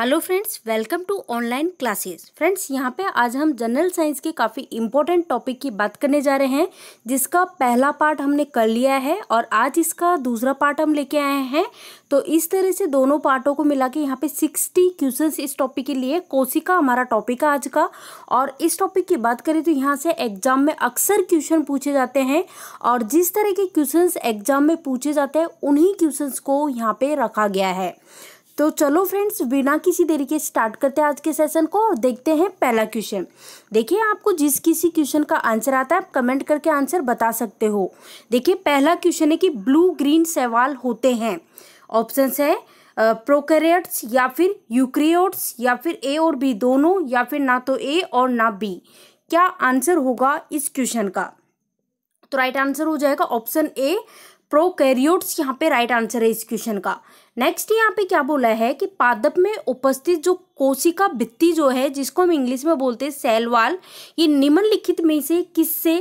hello friends welcome to online classes friends यहाँ पे आज हम जनरल साइंस के काफ़ी इम्पोर्टेंट टॉपिक की बात करने जा रहे हैं जिसका पहला पार्ट हमने कर लिया है और आज इसका दूसरा पार्ट हम लेके आए हैं तो इस तरह से दोनों पार्टों को मिला के यहाँ पे सिक्सटी क्वेश्चंस इस टॉपिक के लिए कोशिका हमारा टॉपिक है आज का और इस टॉपिक की बात करें तो यहाँ से एग्जाम में अक्सर क्वेश्चन पूछे जाते हैं और जिस तरह के क्वेश्चन एग्जाम में पूछे जाते हैं उन्हीं क्वेश्चन को यहाँ पर रखा गया है तो चलो फ्रेंड्स बिना किसी देरी के स्टार्ट करते हैं आज के सेशन को और देखते हैं पहला क्वेश्चन देखिए आपको जिस किसी क्वेश्चन का आंसर आता है आप कमेंट करके आंसर बता सकते हो देखिए पहला क्वेश्चन है कि ब्लू ग्रीन सवाल होते हैं ऑप्शंस है प्रोकैरियोट्स या फिर यूक्रियोट्स या फिर ए और बी दोनों या फिर ना तो ए और ना बी क्या आंसर होगा इस क्वेश्चन का तो राइट आंसर हो जाएगा ऑप्शन ए प्रोकैरियोट्स यहाँ पे राइट आंसर है इस क्वेश्चन का नेक्स्ट यहाँ पे क्या बोला है कि पादप में उपस्थित जो कोशिका भित्ति जो है जिसको हम इंग्लिश में बोलते हैं सेल वाल ये निम्नलिखित में से किससे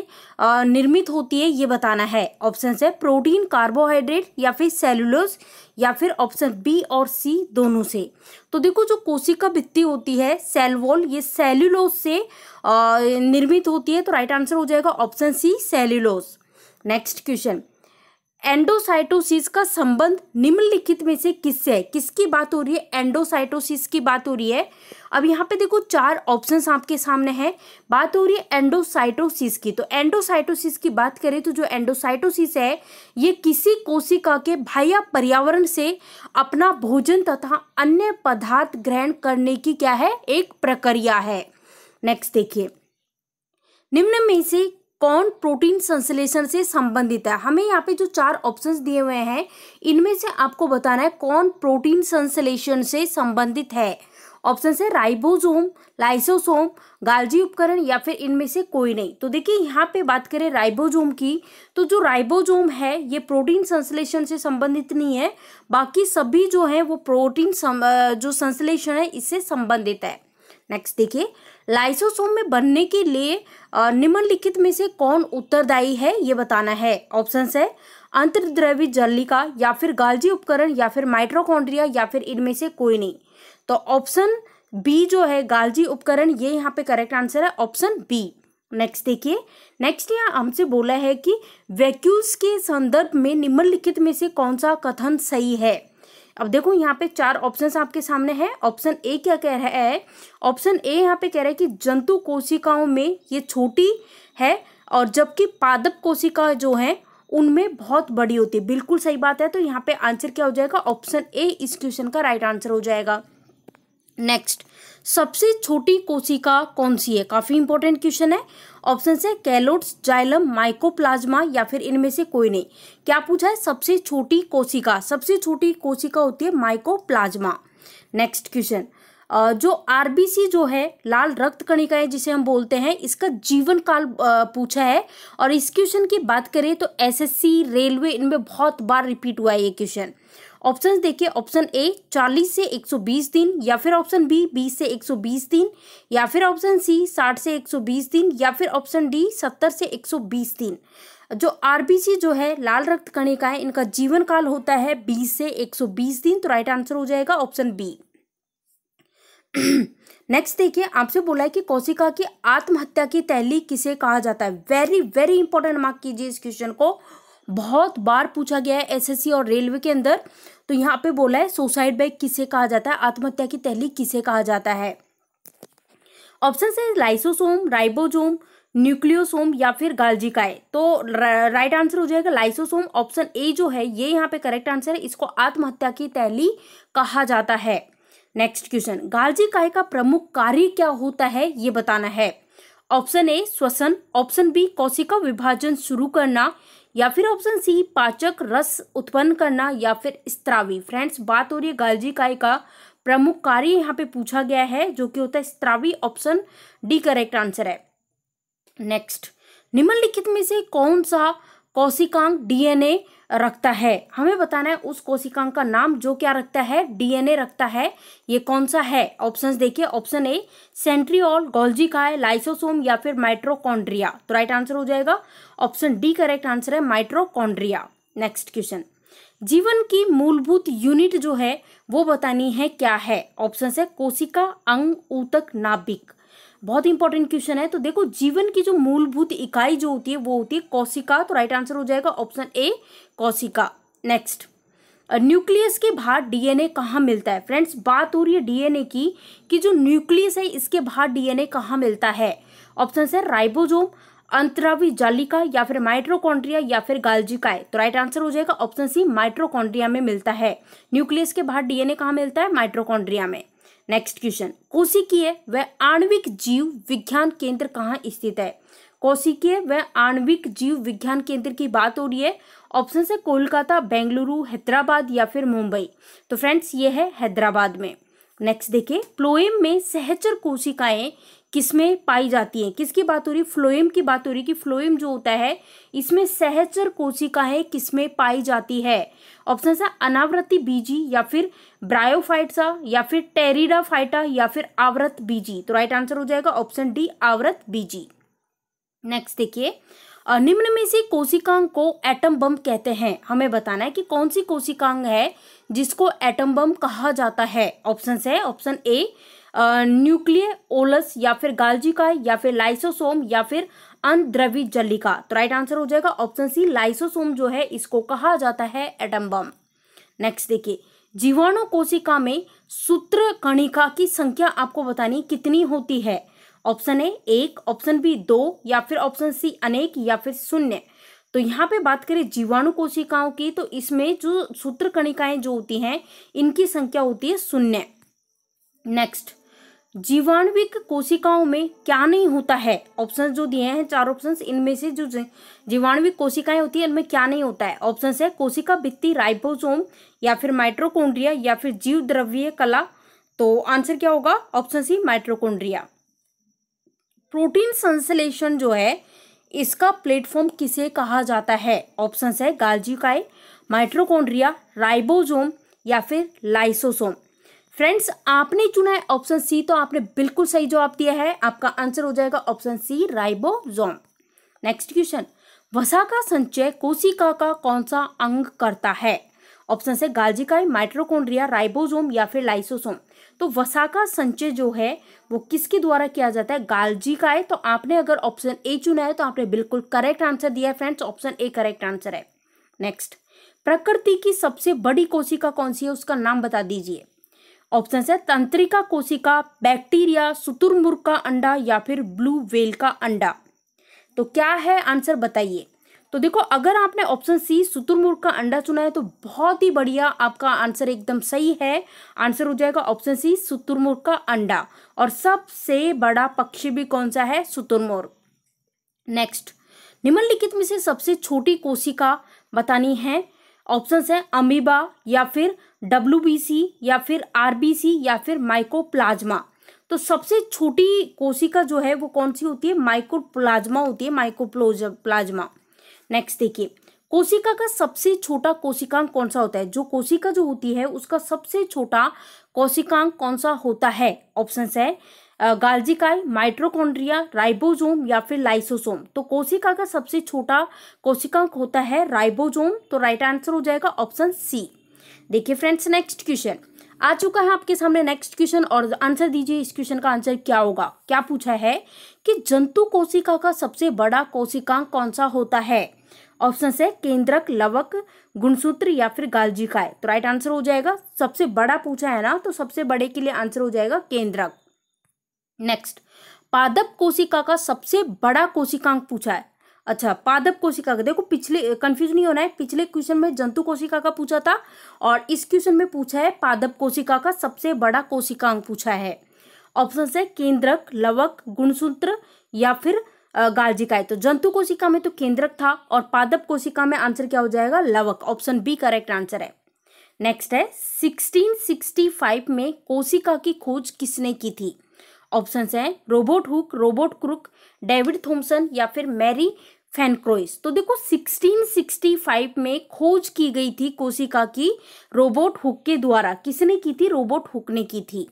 निर्मित होती है ये बताना है ऑप्शन है प्रोटीन कार्बोहाइड्रेट या फिर सेलुलोज या फिर ऑप्शन बी और सी दोनों से तो देखो जो कोशिका भित्ति होती है सेल वॉल ये सेल्युलोज से निर्मित होती है तो राइट आंसर हो जाएगा option C cellulose next question endocytosis का संबंध निम्नलिखित में से किससे है किसकी बात हो रही है एंडोसाइटोसिस की बात हो रही है अब यहाँ पे देखो चार ऑप्शंस आपके सामने हैं बात हो रही है एंडोसाइटोसिस की तो एंडोसाइटोसिस की बात करें तो जो एंडोसाइटोसिस है ये किसी कोशिका के बाह्य पर्यावरण से अपना भोजन तथा अन्य पदार्थ ग्रहण करने की क्या है एक प्रक्रिया है नेक्स्ट देखिए निम्न में से कौन प्रोटीन संश्लेषण से संबंधित है हमें यहाँ पे जो चार ऑप्शंस दिए हुए हैं इनमें से आपको बताना है कौन प्रोटीन संश्लेषण से संबंधित है ऑप्शन है राइबोसोम लाइसोसोम गालजी उपकरण या फिर इनमें से कोई नहीं तो देखिए यहाँ पे बात करें राइबोसोम की तो जो राइबोसोम है ये प्रोटीन संश्लेषण से संबंधित नहीं है बाकी सभी जो है वो प्रोटीन जो संश्लेषण है इससे संबंधित है नेक्स्ट देखिए लाइसोसोम में बनने के लिए निम्नलिखित में से कौन उत्तरदायी है ये बताना है ऑप्शन है अंतर्द्रवी जल्लिका या फिर गालजी उपकरण या फिर माइट्रोकॉन्ड्रिया या फिर इनमें से कोई नहीं तो ऑप्शन बी जो है गालजी उपकरण ये यहाँ पे करेक्ट आंसर है ऑप्शन बी नेक्स्ट देखिए नेक्स्ट यहाँ हमसे बोला है कि वैक्यूल्स के संदर्भ में निम्नलिखित में से कौन सा कथन सही है अब देखो यहाँ पे चार ऑप्शंस आपके सामने है ऑप्शन ए क्या कह रहा है ऑप्शन ए यहाँ पे कह रहा है कि जंतु कोशिकाओं में ये छोटी है और जबकि पादप कोशिका जो है उनमें बहुत बड़ी होती है बिल्कुल सही बात है तो यहाँ पे आंसर क्या हो जाएगा ऑप्शन ए इस क्वेश्चन का राइट आंसर हो जाएगा नेक्स्ट सबसे छोटी कोशिका कौन सी है काफ़ी इंपॉर्टेंट क्वेश्चन है ऑप्शन से कैलोट्स जाइलम माइकोप्लाज्मा या फिर इनमें से कोई नहीं क्या पूछा है सबसे छोटी कोशिका सबसे छोटी कोशिका होती है माइकोप्लाज्मा नेक्स्ट क्वेश्चन जो आरबीसी जो है लाल रक्त कणिकाएं जिसे हम बोलते हैं इसका जीवन काल पूछा है और इस क्वेश्चन की बात करें तो एसएससी रेलवे इनमें बहुत बार रिपीट हुआ है ये क्वेश्चन ऑप्शन देखिए ऑप्शन ए 40 से 120 दिन या फिर ऑप्शन बी 20 से 120 दिन या फिर ऑप्शन सी 60 से 120 दिन या फिर ऑप्शन डी 70 से 120 दिन जो आरबीसी जो है लाल रक्त कणिका है इनका जीवन काल होता है 20 से 120 दिन तो राइट आंसर हो जाएगा ऑप्शन बी नेक्स्ट देखिए आपसे बोला है कि कौशिका की आत्महत्या की तहलीक किसे कहा जाता है वेरी वेरी इंपॉर्टेंट मार्क कीजिए इस क्वेश्चन को बहुत बार पूछा गया है एसएससी और रेलवे के अंदर तो यहाँ पे बोला है सुसाइड बाइक किसे कहा जाता है आत्महत्या की तहली किसे कहा जाता है ऑप्शन है लाइसोसोम राइबोजोम न्यूक्लियोसोम या फिर गालजिकाए तो राइट आंसर हो जाएगा लाइसोसोम ऑप्शन ए जो है ये यहाँ पे करेक्ट आंसर है इसको आत्महत्या की तैली कहा जाता है नेक्स्ट क्वेश्चन काय का प्रमुख कार्य क्या होता है ये बताना है ऑप्शन ए श्वसन ऑप्शन बी कौशिका विभाजन शुरू करना या फिर ऑप्शन सी पाचक रस उत्पन्न करना या फिर स्त्रावी फ्रेंड्स बात हो रही है गालजी काय का प्रमुख कार्य यहाँ पे पूछा गया है जो कि होता है स्त्रावी ऑप्शन डी करेक्ट आंसर है नेक्स्ट निम्नलिखित में से कौन सा कोशिकांग डीएनए रखता है हमें बताना है उस कोशिकांग का नाम जो क्या रखता है डीएनए रखता है ये कौन सा है ऑप्शंस देखिए ऑप्शन ए सेंट्रियोल गोल्जी का है लाइसोसोम या फिर माइट्रोकॉन्ड्रिया तो राइट आंसर हो जाएगा ऑप्शन डी करेक्ट आंसर है माइट्रोकॉन्ड्रिया नेक्स्ट क्वेश्चन जीवन की मूलभूत यूनिट जो है वो बतानी है क्या है ऑप्शन है कोशिका अंग ऊतक नाभिक बहुत इंपॉर्टेंट क्वेश्चन है तो देखो जीवन की जो मूलभूत इकाई जो होती है वो होती है कौशिका तो राइट आंसर हो जाएगा ऑप्शन ए कौशिका नेक्स्ट न्यूक्लियस के बाहर डीएनए कहाँ मिलता है फ्रेंड्स बात हो रही है डीएनए की कि जो न्यूक्लियस है इसके बाहर डीएनए कहाँ मिलता है ऑप्शन है राइबोजोम अंतरावी जालिका या फिर माइट्रोकॉन्ड्रिया या फिर गाल्जिकाए तो राइट आंसर हो जाएगा ऑप्शन सी माइट्रोकॉन्ड्रिया में मिलता है न्यूक्लियस के बाहर डीएनए कहाँ मिलता है माइट्रोकॉन्ड्रिया में नेक्स्ट क्वेश्चन कोशिकीय व आणविक जीव विज्ञान केंद्र कहाँ स्थित है कोशिकीय व आणविक जीव विज्ञान केंद्र की बात हो रही है ऑप्शन है कोलकाता बेंगलुरु हैदराबाद या फिर मुंबई तो फ्रेंड्स ये है हैदराबाद में नेक्स्ट देखिए प्लोएम में सहचर कोशिकाएं किसमें पाई जाती हैं किसकी बात हो रही फ्लोएम की बात हो रही कि फ्लोएम जो होता है इसमें सहचर कोशिकाएं किसमें पाई जाती है ऑप्शन है अनावृत्ति बीजी या फिर ब्रायोफाइटा या फिर टेरिडाफाइटा या फिर आवृत बीजी तो राइट आंसर हो जाएगा ऑप्शन डी आवृत बीजी नेक्स्ट देखिए निम्न में से कोशिकांग को एटम बम कहते हैं हमें बताना है कि कौन सी कोशिकांग है जिसको एटम बम कहा जाता है ऑप्शन है ऑप्शन ए न्यूक्लियोलस या फिर गालजी का या फिर लाइसोसोम या फिर अनद्रवी जली का तो राइट आंसर हो जाएगा ऑप्शन सी लाइसोसोम जो है इसको कहा जाता है एटम बम नेक्स्ट देखिए जीवाणु कोशिका में सूत्र कणिका की संख्या आपको बतानी कितनी होती है ऑप्शन ए एक ऑप्शन बी दो या फिर ऑप्शन सी अनेक या फिर शून्य तो यहाँ पे बात करें जीवाणु कोशिकाओं की तो इसमें जो सूत्र कणिकाएं जो होती हैं इनकी संख्या होती है शून्य नेक्स्ट जीवाणविक कोशिकाओं में क्या नहीं होता है ऑप्शन जो दिए हैं चार ऑप्शन इनमें से जो जीवाणविक कोशिकाएं होती है इनमें क्या नहीं होता है ऑप्शन है कोशिका भित्ती राइबोसोम या फिर माइट्रोकोन्ड्रिया या फिर जीव द्रव्य कला तो आंसर क्या होगा ऑप्शन सी माइट्रोकोन्ड्रिया प्रोटीन संश्लेषण जो है इसका प्लेटफॉर्म किसे कहा जाता है ऑप्शन है गालजी काए माइट्रोकोन्ड्रिया राइबोजोम या फिर लाइसोसोम फ्रेंड्स आपने चुना है ऑप्शन सी तो आपने बिल्कुल सही जवाब दिया है आपका आंसर हो जाएगा option C ribosome next question वसा का संचय कोशिका का कौन सा अंग करता है ऑप्शन से गाल्जिकाई माइट्रोकोन्ड्रिया राइबोसोम या फिर लाइसोसोम तो वसा का संचय जो है वो किसके द्वारा किया जाता है गाल्जिकाय तो आपने अगर ऑप्शन ए चुना है तो आपने बिल्कुल करेक्ट आंसर दिया है friends option A correct answer है नेक्स्ट प्रकृति की सबसे बड़ी कोशिका कौन सी है उसका नाम बता दीजिए ऑप्शन है तंत्रिका कोशिका बैक्टीरिया सुतुरमुर का अंडा या फिर ब्लू वेल का अंडा तो क्या है आंसर बताइए तो देखो अगर आपने ऑप्शन सी सुतुरमुर का अंडा चुना है तो बहुत ही बढ़िया आपका आंसर एकदम सही है आंसर हो जाएगा ऑप्शन सी सुतुरमुर्ग का अंडा और सबसे बड़ा पक्षी भी कौन सा है सुतुरमुर्ग नेक्स्ट निम्नलिखित में से सबसे छोटी कोशिका बतानी है ऑप्शन है अमीबा या फिर डब्ल्यूबीसी या फिर आर या फिर माइकोप्लाज्मा तो सबसे छोटी कोशिका जो है वो कौन सी होती है माइकोप्लाज्मा होती है माइकोप्लोज प्लाज्मा नेक्स्ट देखिए कोशिका का सबसे छोटा कोशिकांग कौन सा होता है जो कोशिका जो होती है उसका सबसे छोटा कोशिकांग कौन सा होता है ऑप्शन है गाल्जिकाई माइट्रोकॉन्ड्रिया राइबोजोम या फिर लाइसोसोम तो कोशिका का सबसे छोटा कोशिकांक होता है राइबोजोम तो राइट आंसर हो जाएगा ऑप्शन सी देखिए फ्रेंड्स नेक्स्ट क्वेश्चन आ चुका है आपके सामने नेक्स्ट क्वेश्चन और आंसर दीजिए इस क्वेश्चन का आंसर क्या होगा क्या पूछा है कि जंतु कोशिका का सबसे बड़ा कोशिकांग कौन सा होता है ऑप्शन है केंद्रक लवक गुणसूत्र या फिर गालजी काय तो राइट आंसर हो जाएगा सबसे बड़ा पूछा है ना तो सबसे बड़े के लिए आंसर हो जाएगा केंद्रक नेक्स्ट पादप कोशिका का सबसे बड़ा कोशिकांग पूछा है अच्छा पादप कोशिका का देखो पिछले कंफ्यूज नहीं होना है पिछले क्वेश्चन में जंतु कोशिका का पूछा था और इस क्वेश्चन में पूछा है पादप कोशिका का सबसे बड़ा कोशिकांग पूछा है ऑप्शन है केंद्रक लवक गुणसूत्र या फिर गार्जिकाय तो जंतु कोशिका में तो केंद्रक था और पादप कोशिका में आंसर क्या हो जाएगा लवक ऑप्शन बी करेक्ट आंसर है नेक्स्ट है 1665 में कोशिका की खोज किसने की थी ऑप्शन हैं Robert Hooke Robert Crook David Thomson या फिर मैरी फैनक्रोइस तो देखो 1665 में खोज की गई थी कोशिका की रोबोट हुक के द्वारा किसने की थी रोबोट हुक ने की थी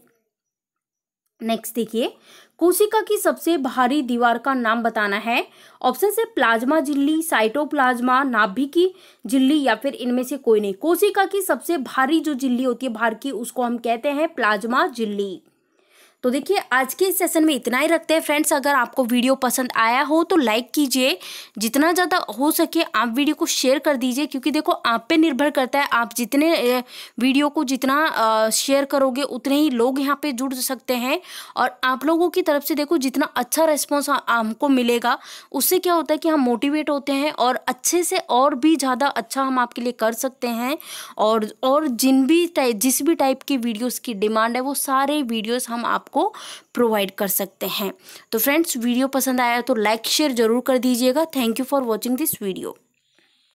नेक्स्ट देखिए कोशिका की सबसे भारी दीवार का नाम बताना है ऑप्शन से प्लाज्मा झिल्ली साइटोप्लाज्मा नाभिकी झिल्ली या फिर इनमें से कोई नहीं कोशिका की सबसे भारी जो झिल्ली होती है भार की उसको हम कहते हैं प्लाज्मा झिल्ली तो देखिए आज के इस सेशन में इतना ही रखते हैं फ्रेंड्स अगर आपको वीडियो पसंद आया हो तो लाइक कीजिए जितना ज़्यादा हो सके आप वीडियो को शेयर कर दीजिए क्योंकि देखो आप पे निर्भर करता है आप जितने वीडियो को जितना शेयर करोगे उतने ही लोग यहाँ पे जुड़ सकते हैं और आप लोगों की तरफ से देखो जितना अच्छा रिस्पॉन्स हमको मिलेगा उससे क्या होता है कि हम मोटिवेट होते हैं और अच्छे से और भी ज़्यादा अच्छा हम आपके लिए कर सकते हैं और और जिन भी जिस भी टाइप की वीडियोज़ की डिमांड है वो सारे वीडियोज़ हम आप आपको प्रोवाइड कर सकते हैं तो फ्रेंड्स वीडियो पसंद आया तो लाइक शेयर ज़रूर कर दीजिएगा thank you for watching this video